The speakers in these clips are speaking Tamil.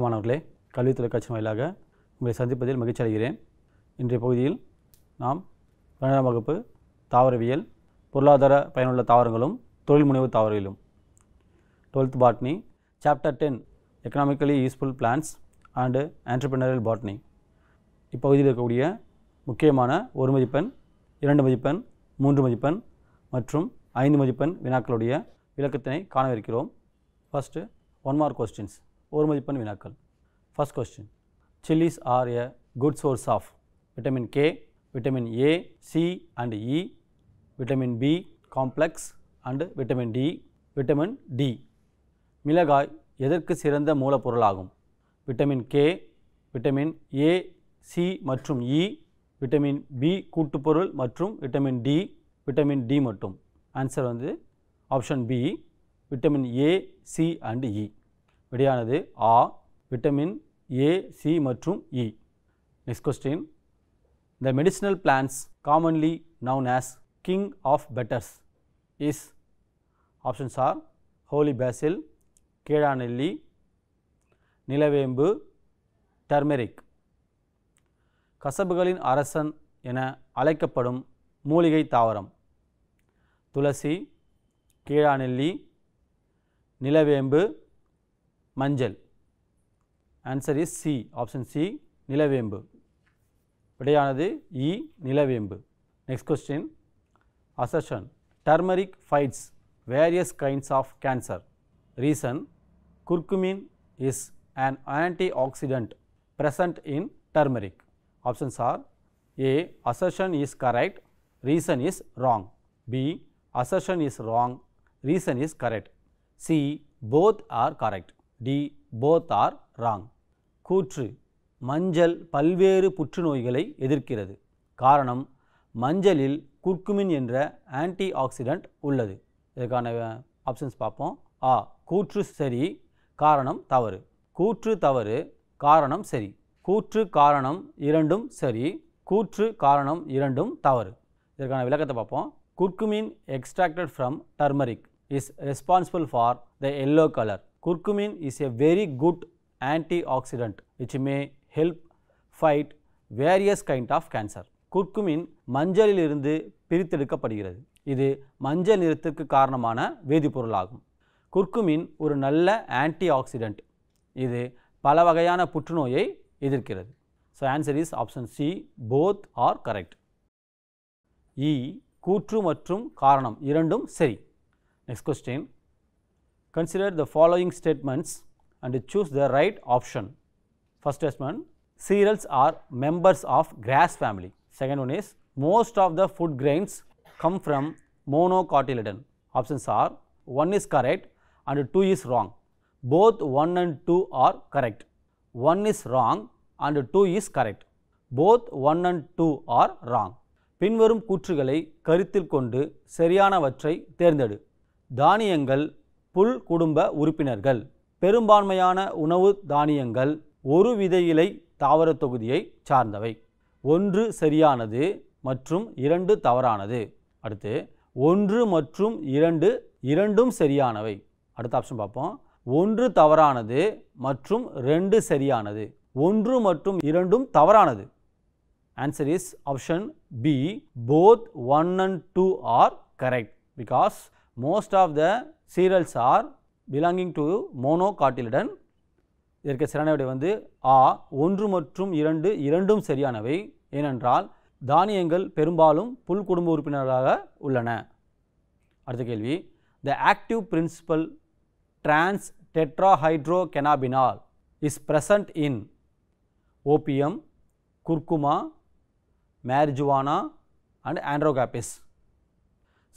வணக்கமானவர்களே கல்வி தொலைக்காட்சி வாயிலாக உங்களை சந்திப்பதில் மகிழ்ச்சி அடைகிறேன் இன்றைய பகுதியில் நாம் பன்னெண்டாம் வகுப்பு தாவரவியல் பொருளாதார பயனுள்ள தாவரங்களும் தொழில் முனைவு தாவரங்களும் twelfth botany chapter ten economically useful plants and entrepreneurial botany இப்பகுதியில் இருக்கக்கூடிய முக்கியமான ஒரு மதிப்பெண் இரண்டு மதிப்பெண் மூன்று மதிப்பெண் மற்றும் ஐந்து மதிப்பெண் வினாக்களுடைய விளக்கத்தினை காணவிருக்கிறோம் ஃபஸ்ட்டு ஒன் மார்க் கொஸ்டின்ஸ் ஒரு மதிப்பெண் வினாக்கள் first question chillies are a good source of vitamin K vitamin A C and E vitamin B complex and vitamin D vitamin D மிளகாய் எதற்கு சிறந்த மூலப்பொருளாகும் vitamin K vitamin A C மற்றும் இ விட்டமின் பி கூட்டுப்பொருள் மற்றும் விட்டமின் டி விட்டமின் டி மட்டும் ஆன்சர் வந்து option B vitamin A C and E விடையானது ஆ விட்டமின் ஏ சி மற்றும் E next question the medicinal plants commonly known as king of bitters is options are holy basil கீழாநெல்லி நிலவேம்பு டர்மெரிக் கசபுகளின் அரசன் என அழைக்கப்படும் மூலிகை தாவரம் துளசி கீழாநெல்லி நிலவேம்பு manjal. Answer is C. Option C, nilavembu. Padayanadhi, E, nilavembu. Next question. Assertion. Turmeric fights various kinds of cancer. Reason. Curcumin is an antioxidant present in turmeric. Options are A. Assertion is correct. Reason is wrong. B. Assertion is wrong. Reason is correct. C. Both are correct. D both are wrong கூற்று மஞ்சள் பல்வேறு புற்றுநோய்களை எதிர்க்கிறது காரணம் மஞ்சளில் குர்க்குமின் என்ற ஆன்டி ஆக்சிடெண்ட் உள்ளது இதற்கான ஆப்ஷன்ஸ் பார்ப்போம் ஆ கூற்று சரி காரணம் தவறு கூற்று தவறு காரணம் சரி கூற்று காரணம் இரண்டும் சரி கூற்று காரணம் இரண்டும் தவறு இதற்கான விளக்கத்தை பார்ப்போம் curcumin extracted from turmeric is responsible for the yellow colour Curcumin is a very good antioxidant which may help fight various kind of cancer. Curcumin மஞ்சளில் இருந்து பிரித்தெடுக்கப்படுகிறது இது மஞ்சள் நிறத்திற்கு காரணமான வேதிப்பொருளாகும் குர்க்குமின் ஒரு நல்ல ஆன்டி ஆக்சிடென்ட் இது பல வகையான புற்றுநோயை எதிர்க்கிறது so answer is option C both are correct இ கூற்று மற்றும் காரணம் இரண்டும் சரி next question Consider the following statements and choose the right option. First statement, cereals are members of grass family. Second one is, most of the food grains come from monocotyledon. Options are, one is correct and two is wrong. Both one and two are correct. One is wrong and two is correct. Both one and two are wrong. பின்வரும் கூற்றுகளை கருத்தில் கொண்டு சரியானவற்றை தேர்ந்தெடு தானியங்கள் புல் குடும்ப உறுப்பினர்கள் பெரும்பான்மையான உணவு தானியங்கள் ஒரு விதையிலை தாவரத் தொகுதியை சார்ந்தவை ஒன்று சரியானது மற்றும் இரண்டு தவறானது அடுத்து ஒன்று மற்றும் இரண்டு இரண்டும் சரியானவை அடுத்த ஆப்ஷன் பார்ப்போம் ஒன்று தவறானது மற்றும் ரெண்டு சரியானது ஒன்று மற்றும் இரண்டும் தவறானது answer is option B both one and two are correct because most of the cereals are belonging to monocotyledon இதற்கு சரியான வந்து ஆ ஒன்று மற்றும் இரண்டு இரண்டும் சரியானவை ஏனென்றால் தானியங்கள் பெரும்பாலும் புல் குடும்ப உறுப்பினராக உள்ளன அடுத்த கேள்வி the active principle trans tetrahydrocannabinol is present in opium curcuma marijuana and andrographis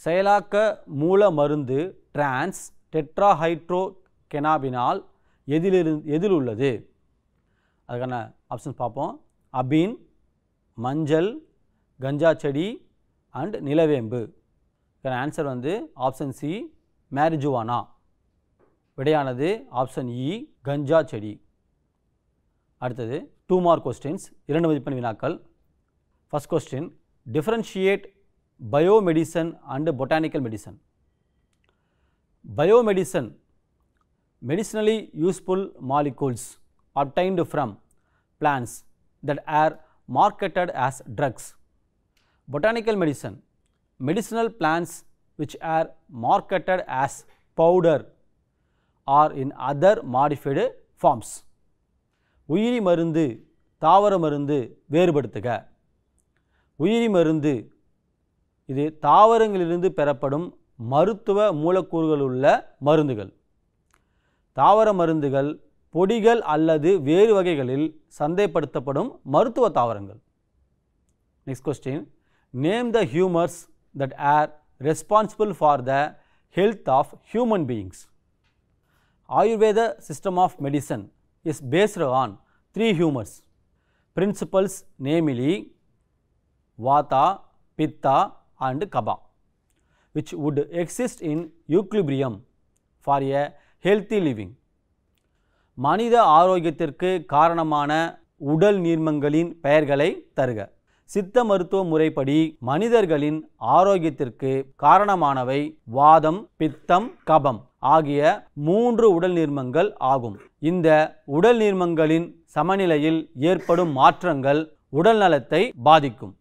செயலாக்க மூல மருந்து டிரான்ஸ் டெட்ராஹைட்ரோகெனாபினால் எதிலிருந்து எதில் உள்ளது அதுக்கான ஆப்ஷன்ஸ் பார்ப்போம் அபின் மஞ்சள் கஞ்சா செடி அண்ட் நிலவேம்பு இதுக்கான ஆன்சர் வந்து ஆப்ஷன் சி மேரிஜுவானா விடையானது ஆப்ஷன் இ e, கஞ்சா செடி அடுத்தது டூ மார்க் கொஸ்டின்ஸ் இரண்டு மதிப்பெண் வினாக்கள் first question differentiate biomedicine and botanical medicine Biomedicine medicinally useful molecules obtained from plants that are marketed as drugs. Botanical medicine medicinal plants which are marketed as powder or in other modified forms. உயிரி மருந்து தாவர மருந்து வேறுபடுத்துக உயிரி மருந்து இது தாவரங்களிலிருந்து பெறப்படும் மருத்துவ மூலக்கூறுகள் உள்ள மருந்துகள் தாவர மருந்துகள் பொடிகள் அல்லது வேறு வகைகளில் சந்தைப்படுத்தப்படும் மருத்துவ தாவரங்கள் next question name the humours that are responsible for the health of human beings Ayurveda system of medicine is based on three humours principles namely vata pitta and kapha which would exist in equilibrium for a healthy living. மனித ஆரோக்கியத்திற்கு காரணமான உடல் நீர்மங்களின் பெயர்களை தருக சித்த மருத்துவ முறைப்படி மனிதர்களின் ஆரோக்கியத்திற்கு காரணமானவை வாதம் பித்தம் கபம் ஆகிய மூன்று உடல் நீர்மங்கள் ஆகும் இந்த உடல் நீர்மங்களின் சமநிலையில் ஏற்படும் மாற்றங்கள் உடல் நலத்தை பாதிக்கும்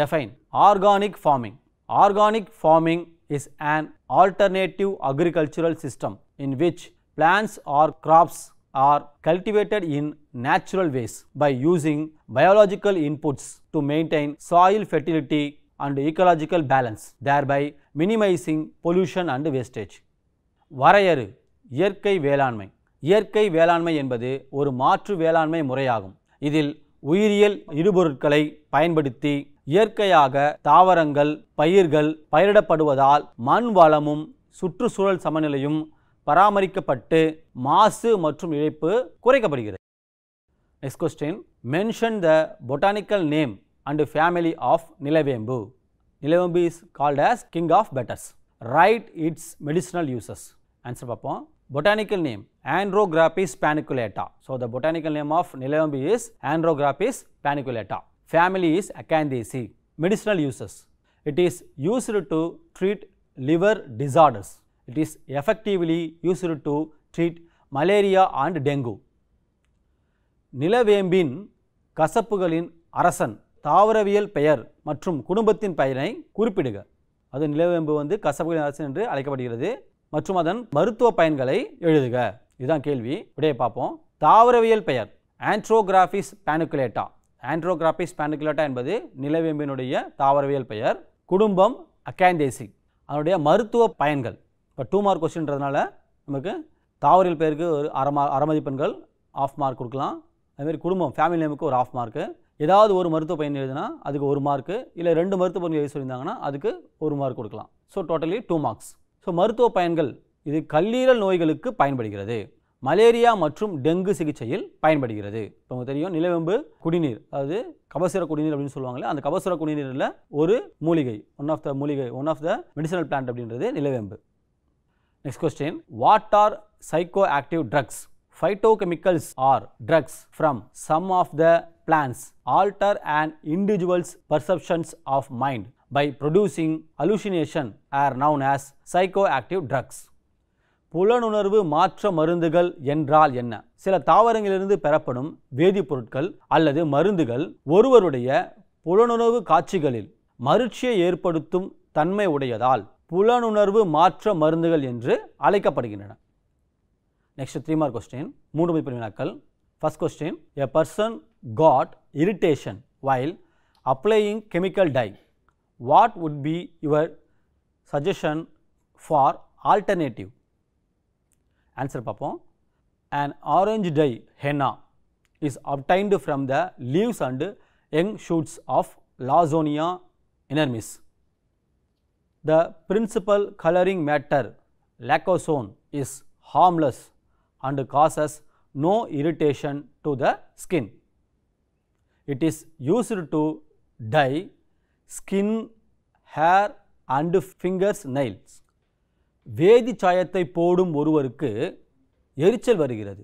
define organic farming Organic farming is an alternative agricultural system in which plants or crops are cultivated in natural ways by using biological inputs to maintain soil fertility and ecological balance, thereby minimizing pollution and wastage. வரையறு இயற்கை வேளாண்மை இயற்கை வேளாண்மை என்பது ஒரு மாற்று வேளாண்மை முறையாகும் இதில் உயிரியல் இடுபொருட்களை பயன்படுத்தி இயற்கையாக தாவரங்கள் பயிர்கள் பயிரிடப்படுவதால் மண் வளமும் சுற்றுச்சூழல் சமநிலையும் பராமரிக்கப்பட்டு மாசு மற்றும் இழைப்பு குறைக்கப்படுகிறது next question mention the botanical name and family of nilavembu nilavembu is called as king of bitters write its medicinal uses answer பார்ப்போம் botanical name andrographis paniculata so the botanical name of nilavembu is andrographis paniculata Family is Acanthaceae. Medicinal uses. It is used to treat liver disorders. It is effectively used to treat malaria and dengue. நிலவேம்பின் கசப்புகளின் அரசன் தாவரவியல் பெயர் மற்றும் குடும்பத்தின் பெயரை குறிப்பிடுக அது நிலவேம்பு வந்து கசப்புகளின் அரசன் என்று அழைக்கப்படுகிறது மற்றும் அதன் மருத்துவ பயன்களை எழுதுக இதுதான் கேள்வி இப்படியே பார்ப்போம் தாவரவியல் பெயர் ஆன்ட்ரோகிராஃபிஸ் பேனுக்குலேட்டா ஆண்ட்ரோகிராபிஸ் பேனிகுலேட்டா என்பது நிலவேம்பினுடைய தாவரவியல் பெயர் குடும்பம் அக்காண்டேசி அதனுடைய மருத்துவ பயன்கள் இப்போ டூ மார்க் கொஸ்டின்றதுனால நமக்கு தாவரியல் பெயருக்கு ஒரு அரமா அறமதிப்பெண்கள் ஆஃப் மார்க் கொடுக்கலாம் அதுமாரி குடும்பம் ஃபேமிலி நேமுக்கு ஒரு ஆஃப் மார்க்கு ஏதாவது ஒரு மருத்துவ பயன் எழுதுனா அதுக்கு ஒரு மார்க்கு இல்லை ரெண்டு மருத்துவ பயன் எழுதி சொல்லியிருந்தாங்கன்னா அதுக்கு ஒரு மார்க் கொடுக்கலாம் so totally two marks so மருத்துவ பயன்கள் இது கல்லீரல் நோய்களுக்கு பயன்படுகிறது மலேரியா மற்றும் டெங்கு சிகிச்சையில் பயன்படுகிறது இப்போ உங்களுக்கு தெரியும் நிலவேம்பு குடிநீர் அதாவது கபசுர குடிநீர் அப்படின்னு சொல்லுவாங்களே அந்த கபசுர குடிநீரில் ஒரு மூலிகை ஒன் ஆஃப் த மூலிகை one of the medicinal plant அப்படின்றது நிலவேம்பு next question what are psychoactive drugs or drugs from some of the plants alter and individuals perceptions of mind by producing producing are known as psychoactive drugs புலனுணர்வு மாற்ற மருந்துகள் என்றால் என்ன சில தாவரங்களிலிருந்து பெறப்படும் வேதிப்பொருட்கள் அல்லது மருந்துகள் ஒருவருடைய புலனுணர்வு காட்சிகளில் மருட்சியை ஏற்படுத்தும் தன்மை உடையதால் புலனுணர்வு மாற்ற மருந்துகள் என்று அழைக்கப்படுகின்றன நெக்ஸ்ட் த்ரீ மார்க் கொஸ்டின் மூன்று மதிப்பு வினாக்கள் first question a person got irritation while applying chemical dye what would be your suggestion for alternative Answer பார்ப்போம் an orange dye henna is obtained from the leaves and young shoots of Lawsonia inermis. The principal coloring matter lacosone is harmless and causes no irritation to the skin. It is used to dye skin, hair and fingers nails. வேதி சாயத்தை போடும் ஒருவருக்கு எரிச்சல் வருகிறது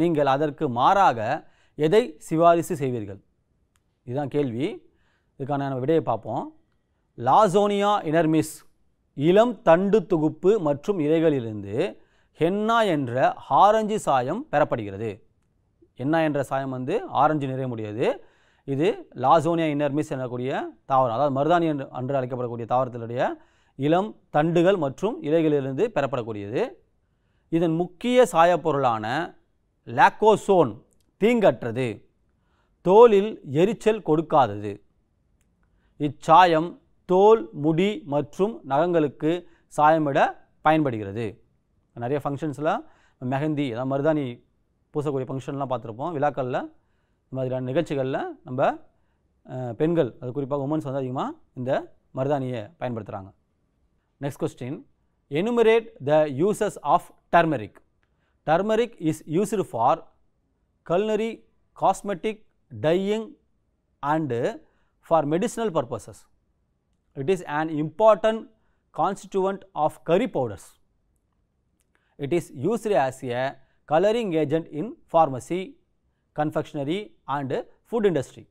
நீங்கள் அதற்கு மாறாக எதை சிபாரிசு செய்வீர்கள் இதுதான் கேள்வி இதுக்கான நம்ம விடையை பார்ப்போம் லாசோனியா இனர்மிஸ் இளம் தண்டு தொகுப்பு மற்றும் இலைகளிலிருந்து ஹென்னா என்ற ஆரஞ்சு சாயம் பெறப்படுகிறது என்ன என்ற சாயம் வந்து ஆரஞ்சு நிறையமுடையது இது லாசோனியா இனர்மிஸ் எனக்கூடிய தாவரம் அதாவது மருதானி என்று அன்று அழைக்கப்படக்கூடிய தாவரத்தினுடைய இளம் தண்டுகள் மற்றும் இலைகளிலிருந்து பெறப்படக்கூடியது இதன் முக்கிய சாயப்பொருளான லாக்கோசோன் தீங்கற்றது தோலில் எரிச்சல் கொடுக்காதது இச்சாயம் தோல் முடி மற்றும் நகங்களுக்கு சாயமிட பயன்படுகிறது நிறைய ஃபங்க்ஷன்ஸில் மெஹந்தி அதாவது மருதாணி பூசக்கூடிய ஃபங்க்ஷன்லாம் பார்த்துருப்போம் விழாக்களில் இந்த மாதிரியான நிகழ்ச்சிகளில் நம்ம பெண்கள் அது குறிப்பாக உமன்ஸ் வந்து அதிகமாக இந்த மருதாணியை பயன்படுத்துகிறாங்க Next question, enumerate the uses of turmeric. Turmeric is used for culinary, cosmetic, dyeing and for medicinal purposes. It is an important constituent of curry powders. It is used as a coloring agent in pharmacy, confectionery and food industry.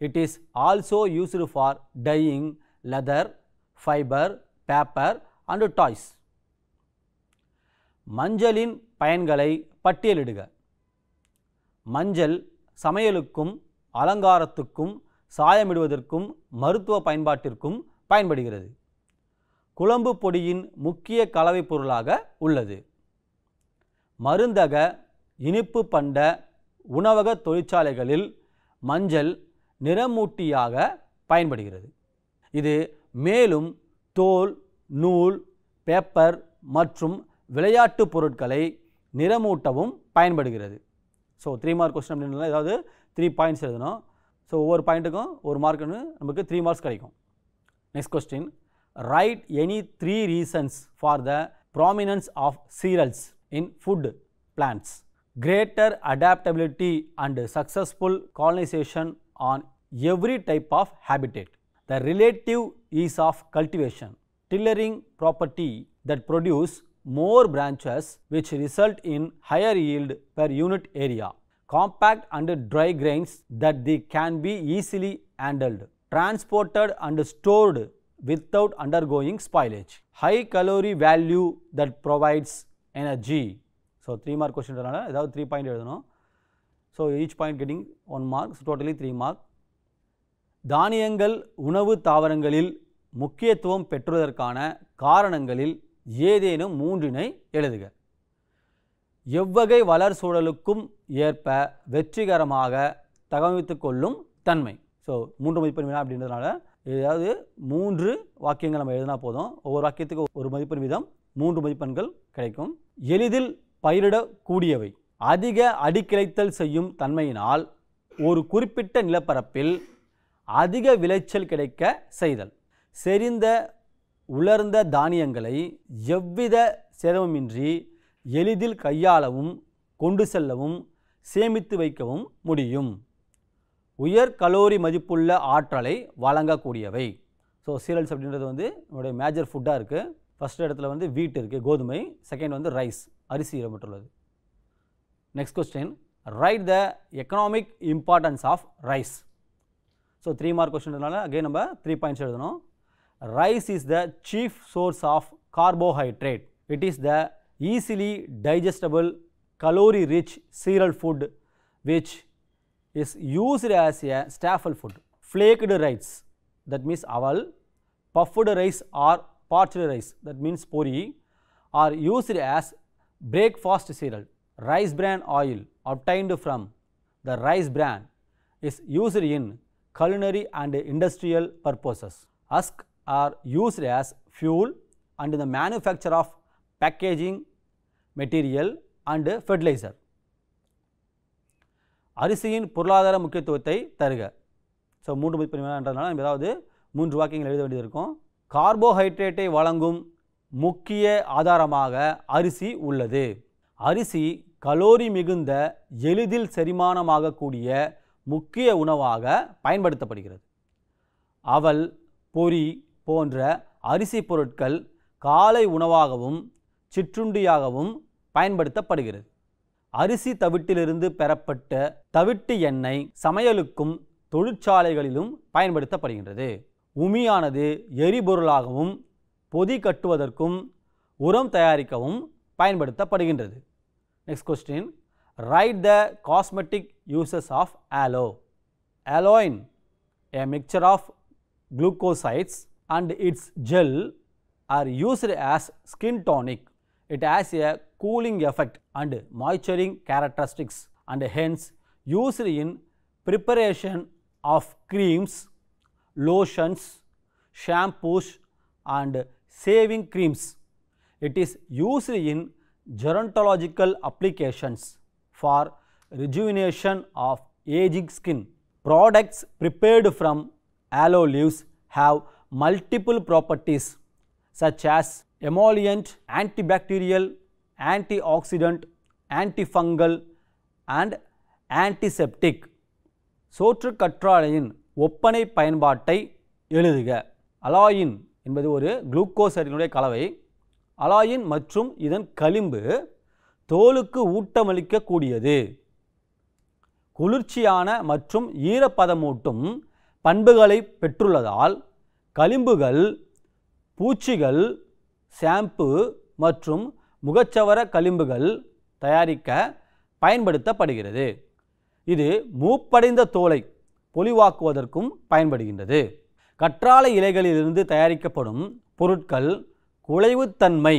It is also used for dyeing leather, fiber, paper and toys மஞ்சளின் பயன்களை பட்டியலிடுக மஞ்சள் சமையலுக்கும் அலங்காரத்துக்கும் சாயமிடுவதற்கும் மருத்துவ பயன்பாட்டிற்கும் பயன்படுகிறது குழம்பு பொடியின் முக்கிய கலவை பொருளாக உள்ளது மருந்தக இனிப்பு பண்ட உணவக தொழிற்சாலைகளில் மஞ்சள் நிறமூட்டியாக பயன்படுகிறது இது மேலும் தோல் நூல் பேப்பர் மற்றும் விளையாட்டு பொருட்களை நிறமூட்டவும் பயன்படுகிறது ஸோ த்ரீ மார்க் கொஸ்டின் அப்படின்னா ஏதாவது த்ரீ பாயிண்ட்ஸ் எழுதணும் ஸோ ஒவ்வொரு பாயிண்ட்டுக்கும் ஒரு மார்க்குன்னு நமக்கு த்ரீ மார்க்ஸ் கிடைக்கும் next question write any three reasons for the prominence of cereals in food plants greater adaptability and successful colonisation on every type of habitat the relative ease of cultivation, tillering property that produce more branches which result in higher yield per unit area, compact and dry grains that they can be easily handled, transported and stored without undergoing spoilage, high calorie value that provides energy. So, 3 mark question, ஏதாவது 3 point know. So, each point getting 1 mark, so totally 3 mark. தானியங்கள் உணவு தாவரங்களில் முக்கியத்துவம் பெற்றுவதற்கான காரணங்களில் ஏதேனும் மூன்றினை எழுதுக எவ்வகை வளர் சூழலுக்கும் ஏற்ப வெற்றிகரமாக தகவமைத்து கொள்ளும் தன்மை ஸோ மூன்று மதிப்பெண் வினா அப்படின்றதுனால ஏதாவது மூன்று வாக்கியங்கள் நம்ம எழுதினா போதும் ஒவ்வொரு வாக்கியத்துக்கு ஒரு மதிப்பெண் வீதம் மூன்று மதிப்பெண்கள் கிடைக்கும் எளிதில் பயிரிடக்கூடியவை அதிக அடிக்கிளைத்தல் செய்யும் தன்மையினால் ஒரு குறிப்பிட்ட நிலப்பரப்பில் அதிக விளைச்சல் கிடைக்க செய்தல் செறிந்த உலர்ந்த தானியங்களை எவ்வித சேதமுமின்றி எளிதில் கையாளவும் கொண்டு செல்லவும் சேமித்து வைக்கவும் முடியும் உயர் கலோரி மதிப்புள்ள ஆற்றலை வழங்கக்கூடியவை ஸோ சீரல்ஸ் அப்படின்றது வந்து என்னுடைய மேஜர் ஃபுட்டாக இருக்குது ஃபஸ்ட் இடத்துல வந்து வீட் இருக்குது கோதுமை செகண்ட் வந்து ரைஸ் அரிசி இடம்பெற்றுள்ளது next question write the economic importance of rice So, 3 mark question again number 3 points. Rice is the chief source of carbohydrate. It is the easily digestible calorie rich cereal food which is used as a staple food. Flaked rice that means aval, puffed rice or parched rice that means pori are used as breakfast cereal. Rice bran oil obtained from the rice bran is used in culinary and industrial purposes. Husk are used as fuel and in the manufacture of packaging material and fertilizer. அரிசியின் பொருளாதார முக்கியத்துவத்தை தருக ஸோ மூன்று மதிப்பு என்றதுனால நம்ம ஏதாவது மூன்று வாக்கியங்கள் எழுத வேண்டியிருக்கும் கார்போஹைட்ரேட்டை வழங்கும் முக்கிய ஆதாரமாக அரிசி உள்ளது அரிசி கலோரி மிகுந்த எளிதில் செரிமானமாகக்கூடிய முக்கிய உணவாக பயன்படுத்தப்படுகிறது அவல் பொரி போன்ற அரிசி பொருட்கள் காலை உணவாகவும் சிற்றுண்டியாகவும் பயன்படுத்தப்படுகிறது அரிசி தவிட்டிலிருந்து பெறப்பட்ட தவிட்டு எண்ணெய் சமையலுக்கும் தொழிற்சாலைகளிலும் பயன்படுத்தப்படுகின்றது உமியானது எரிபொருளாகவும் பொதி கட்டுவதற்கும் உரம் தயாரிக்கவும் பயன்படுத்தப்படுகின்றது next question write the cosmetic uses of aloe. Aloin, a mixture of glucosides and its gel are used as skin tonic. It has a cooling effect and moisturizing characteristics and hence used in preparation of creams, lotions, shampoos and shaving creams. It is used in gerontological applications. for rejuvenation of aging skin. Products prepared from aloe leaves have multiple properties such as emollient, antibacterial, antioxidant, antifungal and antiseptic. சோற்று கற்றாழையின் ஒப்பனை பயன்பாட்டை எழுதுக அலாயின் என்பது ஒரு குளுக்கோசரினுடைய கலவை அலாயின் மற்றும் இதன் களிம்பு தோலுக்கு ஊட்டமளிக்கக்கூடியது குளிர்ச்சியான மற்றும் ஈரப்பதமூட்டும் பண்புகளை பெற்றுள்ளதால் களிம்புகள் பூச்சிகள் ஷாம்பு மற்றும் முகச்சவர களிம்புகள் தயாரிக்க பயன்படுத்தப்படுகிறது இது மூப்படைந்த தோலை பொலிவாக்குவதற்கும் பயன்படுகின்றது கற்றாழை இலைகளிலிருந்து தயாரிக்கப்படும் பொருட்கள் குலைவுத்தன்மை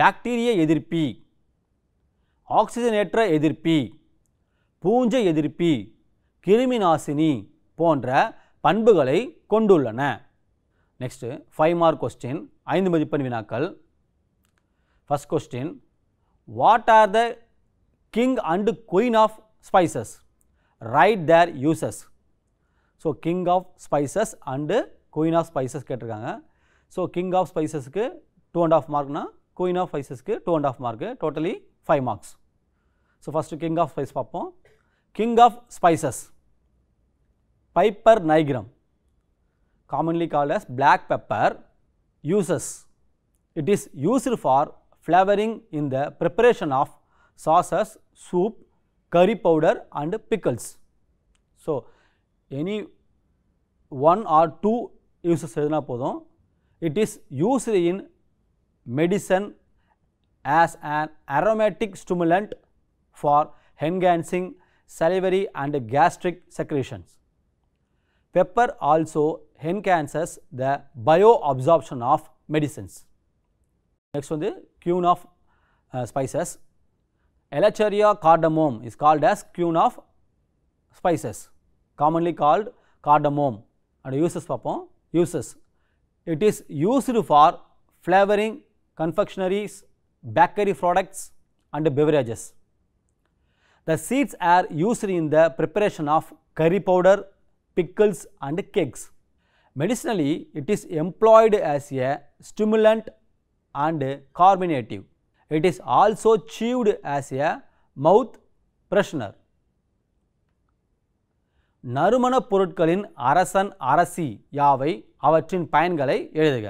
பாக்டீரிய எதிர்ப்பி ஆக்சிஜனேற்ற எதிர்ப்பி பூஞ்சை எதிர்ப்பி கிருமி நாசினி போன்ற பண்புகளை கொண்டுள்ளன நெக்ஸ்ட்டு ஃபைவ் மார்க் கொஸ்டின் ஐந்து மதிப்பெண் வினாக்கள் first question what are the king and queen of spices write their uses so king of spices and queen of spices கேட்டிருக்காங்க ஸோ கிங் ஆஃப் ஸ்பைசஸ்க்கு டூ அண்ட் ஆஃப் மார்க்னால் queen of spices, 2 and half mark totally 5 marks. So, first king of spice king of spices piper nigrum commonly called as black pepper uses it is used for flavoring in the preparation of sauces soup curry powder and pickles so any one or two uses எழுதினா போதும் it is used in medicine as an aromatic stimulant for enhancing salivary and gastric secretions. Pepper also enhances the bioabsorption of medicines. Next one the cune of uh, spices. Elacharia cardamom is called as cune of spices, commonly called cardamom and uses papam uses. It is used for flavoring confectionaries, bakery products and beverages. The seeds are used in the preparation of curry powder, pickles and cakes. Medicinally, it is employed as a stimulant and carminative. It is also chewed as a mouth freshener. நறுமணப் பொருட்களின் அரசன் அரசி யாவை அவற்றின் பயன்களை எழுதுக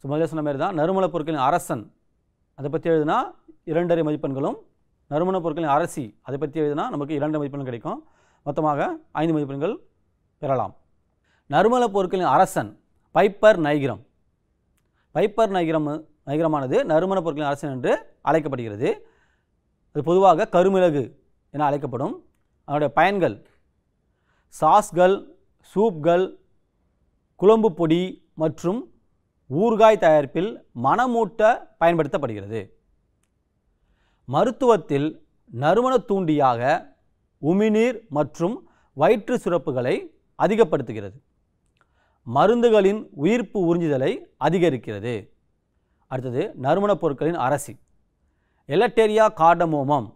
ஸோ முதல்ல சொன்ன மாதிரி தான் நறுமணப் பொருட்களின் அரசன் அதை பற்றி எழுதுனா இரண்டரை மதிப்பெண்களும் நறுமணப் பொருட்களின் அரசி அதை பற்றி எழுதுனா நமக்கு இரண்டு மதிப்பெண் கிடைக்கும் மொத்தமாக ஐந்து மதிப்பெண்கள் பெறலாம் நறுமணப் பொருட்களின் அரசன் பைப்பர் நைகிரம் பைப்பர் நைகிரம் நைகிரமானது நறுமணப் பொருட்களின் அரசன் என்று அழைக்கப்படுகிறது அது பொதுவாக கருமிளகு என அழைக்கப்படும் அதனுடைய பயன்கள் சாஸ்கள் சூப்கள் குழம்பு பொடி மற்றும் ஊறுகாய் தயாரிப்பில் மனமூட்ட பயன்படுத்தப்படுகிறது மருத்துவத்தில் நறுமண தூண்டியாக உமிநீர் மற்றும் வயிற்று சுரப்புகளை அதிகப்படுத்துகிறது மருந்துகளின் உயிர்ப்பு உறிஞ்சுதலை அதிகரிக்கிறது அடுத்தது நறுமணப் பொருட்களின் அரசி எலட்டேரியா கார்டமோமம்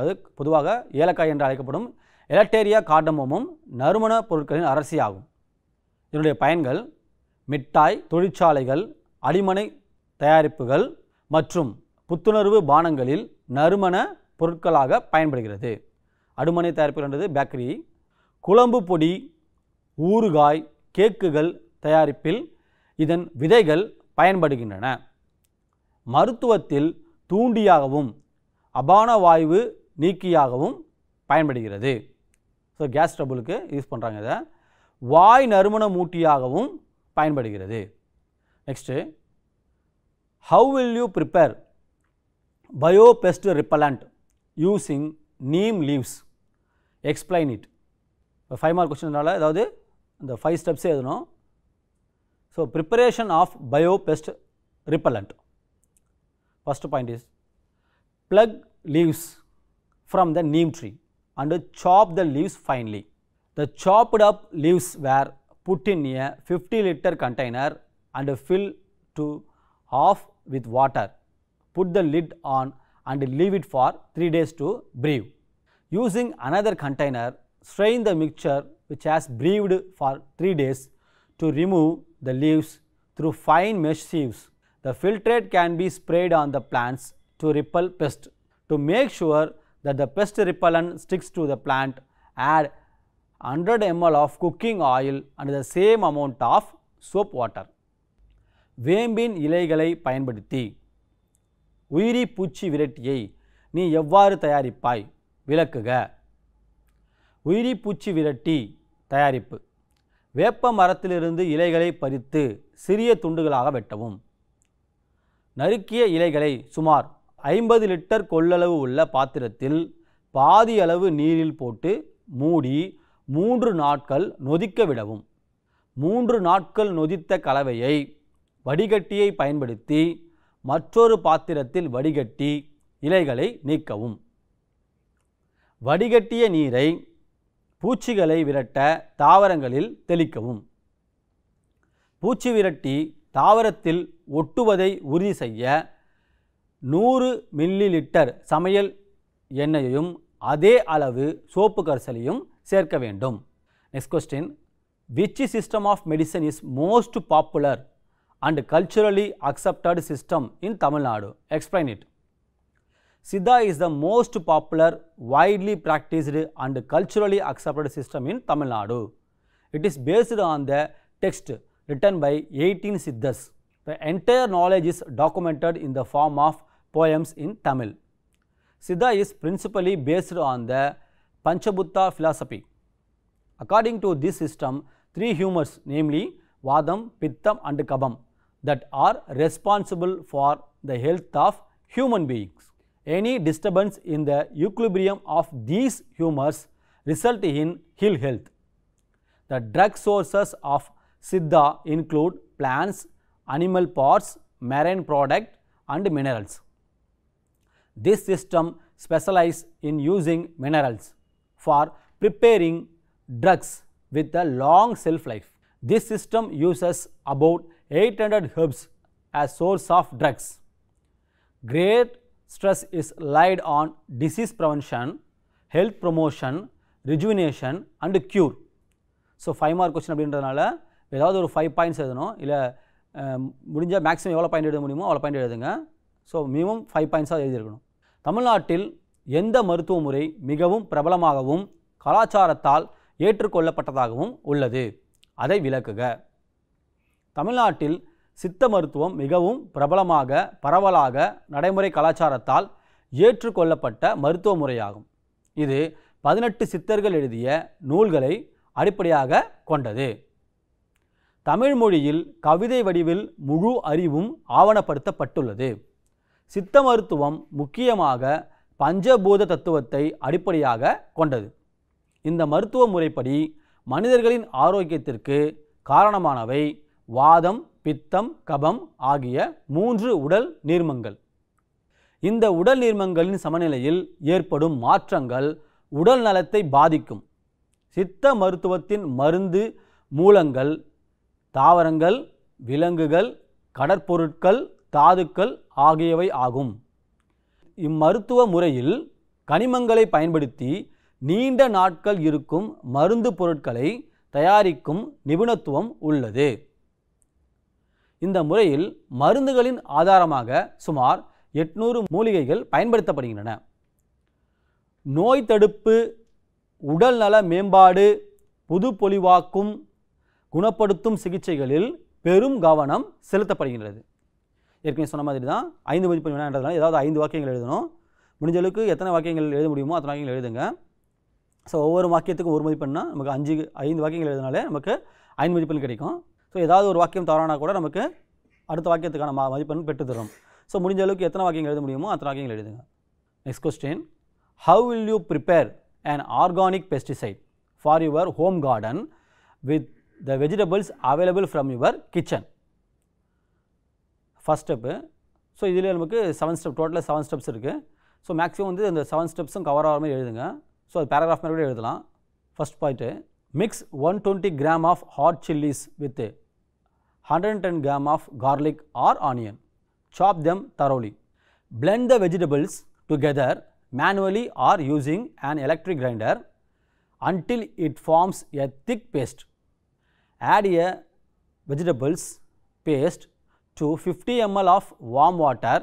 அது பொதுவாக ஏலக்காய் என்று அழைக்கப்படும் எலட்டேரியா கார்டமோமம் நறுமண பொருட்களின் ஆகும் இதனுடைய பயன்கள் மிட்டாய் தொழிற்சாலைகள் அடிமனை தயாரிப்புகள் மற்றும் புத்துணர்வு பானங்களில் நறுமண பொருட்களாக பயன்படுகிறது அடுமனை தயாரிப்புகள் என்றது பேக்கரி குழம்பு பொடி ஊறுகாய் கேக்குகள் தயாரிப்பில் இதன் விதைகள் பயன்படுகின்றன மருத்துவத்தில் தூண்டியாகவும் அபான வாயு நீக்கியாகவும் பயன்படுகிறது ஸோ கேஸ் ட்ரபுளுக்கு யூஸ் பண்ணுறாங்க இதை வாய் நறுமண மூட்டியாகவும் பயன்படுகிறது next how will you prepare bio pest repellent using neem leaves explain it இப்போ ஃபைவ் மார்க் கொஸ்டின்னால ஏதாவது இந்த ஃபைவ் ஸ்டெப்ஸ் எழுதணும் so preparation of bio pest repellent first point is pluck leaves from the neem tree and chop the leaves finely the chopped up leaves were put in a 50 liter container and fill to half with water. Put the lid on and leave it for 3 days to brew. Using another container, strain the mixture which has brewed for 3 days to remove the leaves through fine mesh sieves. The filtrate can be sprayed on the plants to repel pest. To make sure that the pest repellent sticks to the plant, add 100 ml of cooking oil and the same amount of soap water. வேம்பின் இலைகளை பயன்படுத்தி உயிரி பூச்சி விரட்டியை நீ எவ்வாறு தயாரிப்பாய் விளக்குக உயிரி பூச்சி விரட்டி தயாரிப்பு வேப்ப மரத்திலிருந்து இலைகளை பறித்து சிறிய துண்டுகளாக வெட்டவும் நறுக்கிய இலைகளை சுமார் ஐம்பது லிட்டர் கொள்ளளவு உள்ள பாத்திரத்தில் பாதி அளவு நீரில் போட்டு மூடி மூன்று நாட்கள் நொதிக்க விடவும் மூன்று நாட்கள் நொதித்த கலவையை வடிகட்டியை பயன்படுத்தி மற்றொரு பாத்திரத்தில் வடிகட்டி இலைகளை நீக்கவும் வடிகட்டிய நீரை பூச்சிகளை விரட்ட தாவரங்களில் தெளிக்கவும் பூச்சி விரட்டி தாவரத்தில் ஒட்டுவதை உறுதி செய்ய நூறு மில்லி லிட்டர் சமையல் எண்ணெயையும் அதே அளவு சோப்பு கரிசலையும் சேர்க்க வேண்டும் next question which system of medicine is most popular and culturally accepted system in Tamil Nadu explain it Siddha is the most popular widely practised and culturally accepted system in Tamil Nadu it is based on the text written by 18 Siddhas. The entire knowledge is documented in the form of poems in Tamil. Siddha is principally based on the Panchabutta philosophy. According to this system, three humors namely Vadam, Pittam and Kabam that are responsible for the health of human beings. Any disturbance in the equilibrium of these humors result in ill health. The drug sources of Siddha include plants, animal parts, marine product and minerals. This system specializes in using minerals. for preparing drugs with a long shelf life. This system uses about 800 herbs as source of drugs. Great stress is laid on disease prevention, health promotion, rejuvenation and cure. So five mark question அப்படின்றதுனால ஏதாவது ஒரு ஃபைவ் பாயிண்ட்ஸ் எழுதணும் இல்லை முடிஞ்சால் மேக்ஸிமம் எவ்வளோ பாயிண்ட் எழுத முடியுமோ அவ்வளோ பாயிண்ட் எழுதுங்க ஸோ மினிமம் ஃபைவ் பாயிண்ட்ஸாக எழுதியிருக்கணும் தமிழ்நாட்டில் எந்த மருத்துவ முறை மிகவும் பிரபலமாகவும் கலாச்சாரத்தால் ஏற்றுக்கொள்ளப்பட்டதாகவும் உள்ளது அதை விளக்குக தமிழ்நாட்டில் சித்த மருத்துவம் மிகவும் பிரபலமாக பரவலாக நடைமுறை கலாச்சாரத்தால் ஏற்றுக்கொள்ளப்பட்ட மருத்துவ முறையாகும் இது பதினெட்டு சித்தர்கள் எழுதிய நூல்களை அடிப்படையாக கொண்டது தமிழ் மொழியில் கவிதை வடிவில் முழு அறிவும் ஆவணப்படுத்தப்பட்டுள்ளது சித்த மருத்துவம் முக்கியமாக பஞ்சபூத தத்துவத்தை அடிப்படையாக கொண்டது இந்த மருத்துவ முறைப்படி மனிதர்களின் ஆரோக்கியத்திற்கு காரணமானவை வாதம் பித்தம் கபம் ஆகிய மூன்று உடல் நீர்மங்கள் இந்த உடல் நீர்மங்களின் சமநிலையில் ஏற்படும் மாற்றங்கள் உடல் நலத்தை பாதிக்கும் சித்த மருத்துவத்தின் மருந்து மூலங்கள் தாவரங்கள் விலங்குகள் கடற்பொருட்கள் தாதுக்கள் ஆகியவை ஆகும் இம்மருத்துவ முறையில் கனிமங்களை பயன்படுத்தி நீண்ட நாட்கள் இருக்கும் மருந்து பொருட்களை தயாரிக்கும் நிபுணத்துவம் உள்ளது இந்த முறையில் மருந்துகளின் ஆதாரமாக சுமார் எட்நூறு மூலிகைகள் பயன்படுத்தப்படுகின்றன நோய் தடுப்பு உடல் நல மேம்பாடு புது பொலிவாக்கும் குணப்படுத்தும் சிகிச்சைகளில் பெரும் கவனம் செலுத்தப்படுகின்றது ஏற்கனவே சொன்ன மாதிரி தான் ஐந்து மதிப்பெண் வேணான்றதுனால ஏதாவது ஐந்து வாக்கியங்கள் எழுதணும் முடிஞ்சளவுக்கு எத்தனை வாக்கியங்கள் எழுத முடியுமோ அத்தனை வாக்கியங்கள் எழுதுங்க ஸோ ஒவ்வொரு வாக்கியத்துக்கும் ஒரு மதிப்பெண்ணா நமக்கு அஞ்சு ஐந்து வாக்கியங்கள் எழுதினாலே நமக்கு ஐந்து மதிப்பெண் கிடைக்கும் ஸோ ஏதாவது ஒரு வாக்கியம் தவறானா கூட நமக்கு அடுத்த வாக்கியத்துக்கான மா மதிப்பெண் பெற்று தரும் ஸோ முடிஞ்ச அளவுக்கு எத்தனை வாக்கியங்கள் எழுத முடியுமோ அத்தனை வாக்கியங்கள் எழுதுங்க next question how will you prepare and organic pesticide for your home garden with the vegetables available from your kitchen first step so இதில் நமக்கு செவன் ஸ்டெப் டோட்டலாக செவன் ஸ்டெப்ஸ் இருக்குது ஸோ மேக்ஸிமம் வந்து அந்த செவன் ஸ்டெப்ஸும் கவர் ஆகிற மாதிரி எழுதுங்க ஸோ அது பேராகிராஃப் மாதிரி கூட எழுதலாம் first point mix one twenty gram of hot chillies with hundred and ten gram of garlic or onion chop them thoroughly blend the vegetables together manually or using and electric grinder until it forms a thick paste add a vegetables paste to 50 ml of warm water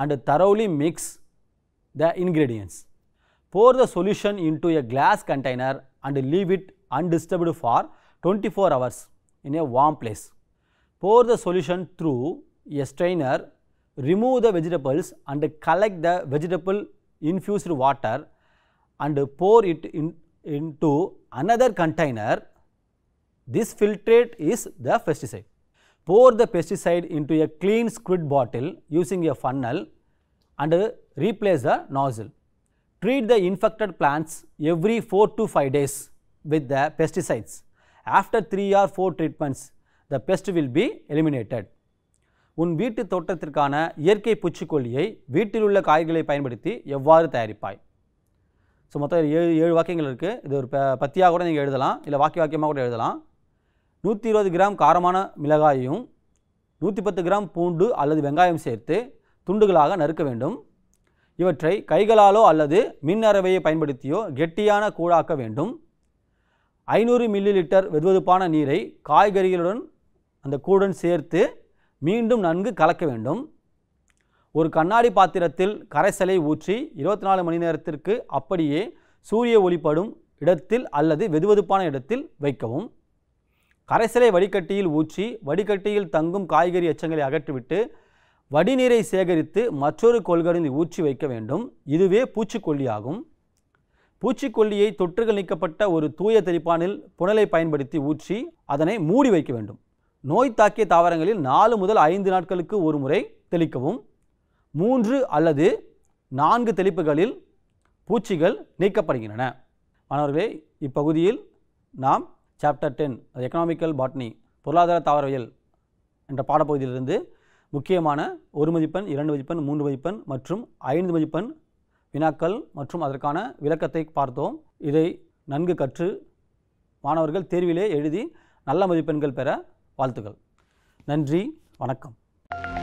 and thoroughly mix the ingredients. Pour the solution into a glass container and leave it undisturbed for 24 hours in a warm place. Pour the solution through a strainer, remove the vegetables and collect the vegetable infused water and pour it in, into another container. This filtrate is the pesticide. pour the pesticide into a clean squid bottle using a funnel and replace the nozzle. Treat the infected plants every 4 to 5 days with the pesticides. After 3 or 4 treatments, the pest will be eliminated. உன் வீட்டு தோட்டத்திற்கான இயற்கை பூச்சிக்கொல்லியை வீட்டில் உள்ள காய்களை பயன்படுத்தி எவ்வாறு தயாரிப்பாய் ஸோ மொத்தம் ஏழு ஏழு வாக்கியங்கள் இருக்குது இது ஒரு பத்தியாக கூட நீங்கள் எழுதலாம் இல்லை வாக்கிய வாக்கியமாக கூட எழுதலாம் நூற்றி இருபது கிராம் காரமான மிளகாயையும் நூற்றி பத்து கிராம் பூண்டு அல்லது வெங்காயம் சேர்த்து துண்டுகளாக நறுக்க வேண்டும் இவற்றை கைகளாலோ அல்லது மின் அறவையை பயன்படுத்தியோ கெட்டியான கூழாக்க வேண்டும் ஐநூறு மில்லி லிட்டர் வெதுவெதுப்பான நீரை காய்கறிகளுடன் அந்த கூடன் சேர்த்து மீண்டும் நன்கு கலக்க வேண்டும் ஒரு கண்ணாடி பாத்திரத்தில் கரைசலை ஊற்றி இருபத்தி நாலு மணி நேரத்திற்கு அப்படியே சூரிய ஒளிப்படும் இடத்தில் அல்லது வெதுவெதுப்பான இடத்தில் வைக்கவும் கரைசலை வடிகட்டியில் ஊற்றி வடிகட்டியில் தங்கும் காய்கறி எச்சங்களை அகற்றிவிட்டு வடிநீரை சேகரித்து மற்றொரு கொள்கருந்து ஊற்றி வைக்க வேண்டும் இதுவே பூச்சிக்கொல்லி ஆகும் பூச்சிக்கொல்லியை தொற்றுகள் நீக்கப்பட்ட ஒரு தூய தெளிப்பானில் புனலை பயன்படுத்தி ஊற்றி அதனை மூடி வைக்க வேண்டும் நோய் தாக்கிய தாவரங்களில் நாலு முதல் ஐந்து நாட்களுக்கு ஒரு முறை தெளிக்கவும் மூன்று அல்லது நான்கு தெளிப்புகளில் பூச்சிகள் நீக்கப்படுகின்றன மாணவர்களே இப்பகுதியில் நாம் சாப்டர் டென் எக்கனாமிக்கல் பாட்னி பொருளாதார தாவரவியல் என்ற பாடப்பகுதியிலிருந்து முக்கியமான ஒரு மதிப்பெண் இரண்டு மதிப்பெண் மூன்று மதிப்பெண் மற்றும் ஐந்து மதிப்பெண் வினாக்கள் மற்றும் அதற்கான விளக்கத்தை பார்த்தோம் இதை நன்கு கற்று மாணவர்கள் தேர்விலே எழுதி நல்ல மதிப்பெண்கள் பெற வாழ்த்துக்கள் நன்றி வணக்கம்